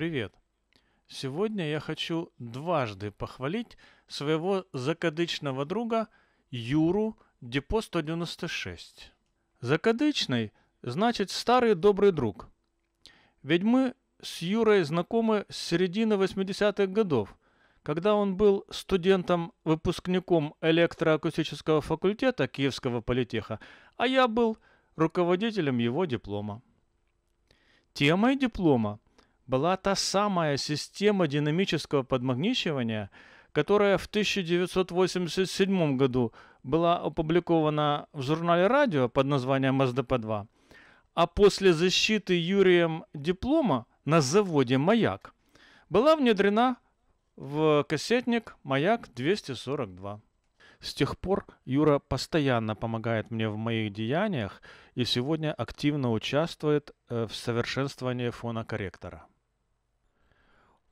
привет! Сегодня я хочу дважды похвалить своего закадычного друга Юру Депо 196. Закадычный значит старый добрый друг. Ведь мы с Юрой знакомы с середины 80-х годов, когда он был студентом-выпускником электроакустического факультета Киевского политеха, а я был руководителем его диплома. Темой диплома – была та самая система динамического подмагничивания, которая в 1987 году была опубликована в журнале «Радио» под названием «СДП-2», а после защиты Юрием диплома на заводе «Маяк» была внедрена в кассетник «Маяк-242». С тех пор Юра постоянно помогает мне в моих деяниях и сегодня активно участвует э, в совершенствовании фона корректора.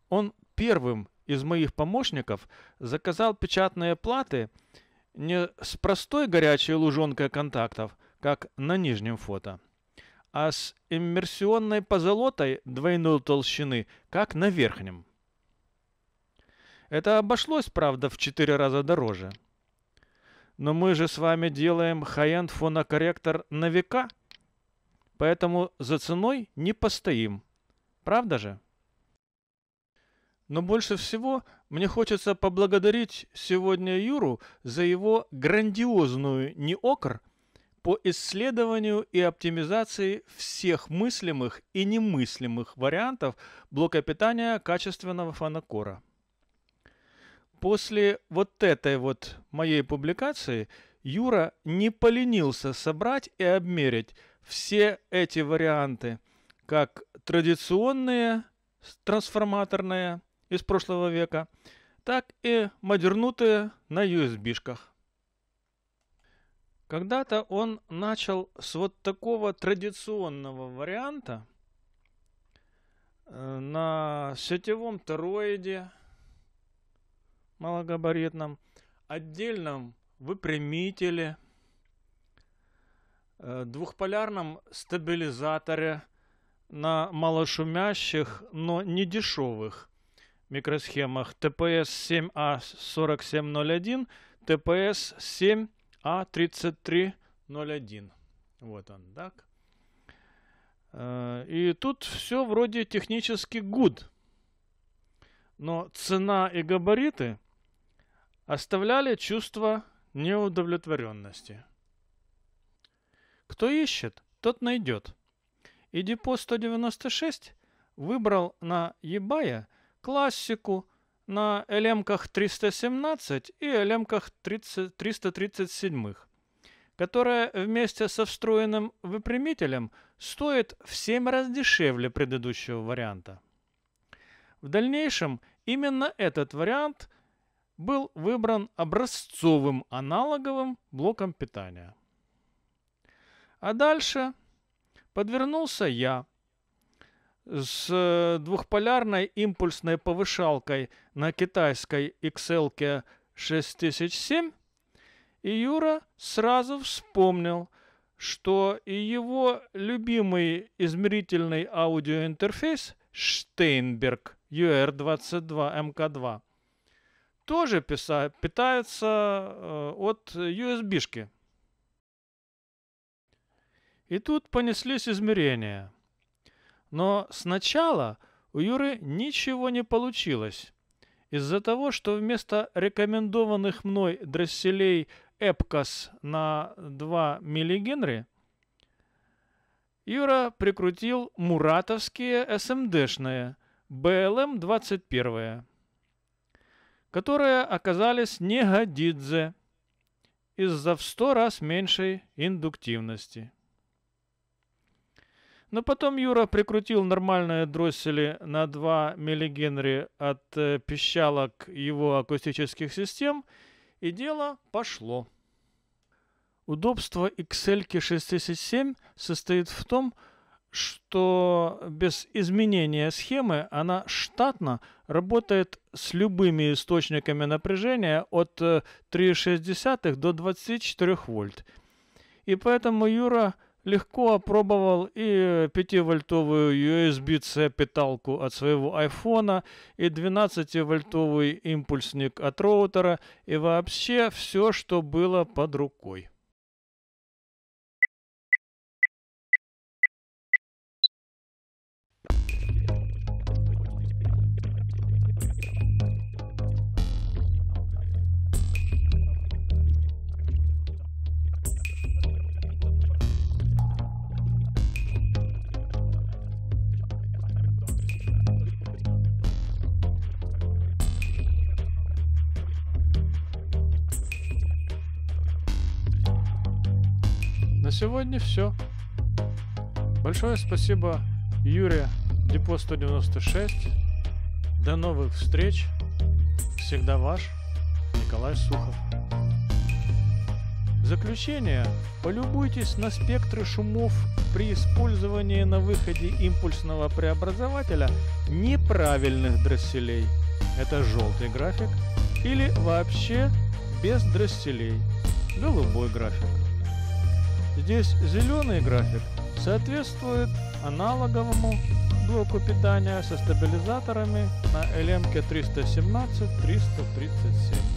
Он первым из моих помощников заказал печатные платы не с простой горячей лужонкой контактов, как на нижнем фото, а с иммерсионной позолотой двойной толщины, как на верхнем. Это обошлось, правда, в четыре раза дороже. Но мы же с вами делаем high-end фонокорректор на века, поэтому за ценой не постоим. Правда же? Но больше всего мне хочется поблагодарить сегодня Юру за его грандиозную неокр по исследованию и оптимизации всех мыслимых и немыслимых вариантов блока питания качественного фанакора. После вот этой вот моей публикации Юра не поленился собрать и обмерить все эти варианты, как традиционные трансформаторные – из прошлого века, так и модернутые на USB-шках. Когда-то он начал с вот такого традиционного варианта э, на сетевом тороиде малогабаритном, отдельном выпрямителе, э, двухполярном стабилизаторе на малошумящих, но не дешевых микросхемах ТПС-7А4701, ТПС-7А3301. Вот он, так. Э, и тут все вроде технически good. Но цена и габариты оставляли чувство неудовлетворенности. Кто ищет, тот найдет. И Депо 196 выбрал на Ебая – классику на элемках 317 и элемках 337, которая вместе со встроенным выпрямителем стоит в 7 раз дешевле предыдущего варианта. В дальнейшем именно этот вариант был выбран образцовым аналоговым блоком питания. А дальше подвернулся я – с э, двухполярной импульсной повышалкой на китайской XL 6007, и Юра сразу вспомнил, что и его любимый измерительный аудиоинтерфейс Штейнберг UR22MK2 эм тоже писа- питается э, от USB-шки. И тут понеслись измерения – но сначала у Юры ничего не получилось. Из-за того, что вместо рекомендованных мной дросселей Эпкас на 2 миллигенри, Юра прикрутил муратовские СМДшные эм БЛМ-21, эм которые оказались не годидзе из-за в сто раз меньшей индуктивности. Но потом Юра прикрутил нормальные дроссели на 2 миллигенри от э, пищалок его акустических систем, и дело пошло. Удобство XL 67 состоит в том, что без изменения схемы она штатно работает с любыми источниками напряжения от 3,6 э, до 24 вольт. И поэтому Юра – легко опробовал и 5-вольтовую USB-C питалку от своего айфона, и 12-вольтовый импульсник от роутера, и вообще все, что было под рукой. На сегодня все. Большое спасибо Юрия Депо 196. До новых встреч. Всегда ваш Николай Сухов. В заключение, полюбуйтесь на спектры шумов при использовании на выходе импульсного преобразователя неправильных дросселей. Это желтый график или вообще без дросселей. Голубой график. Здесь зеленый график соответствует аналоговому блоку питания со стабилизаторами на LMK 317-337.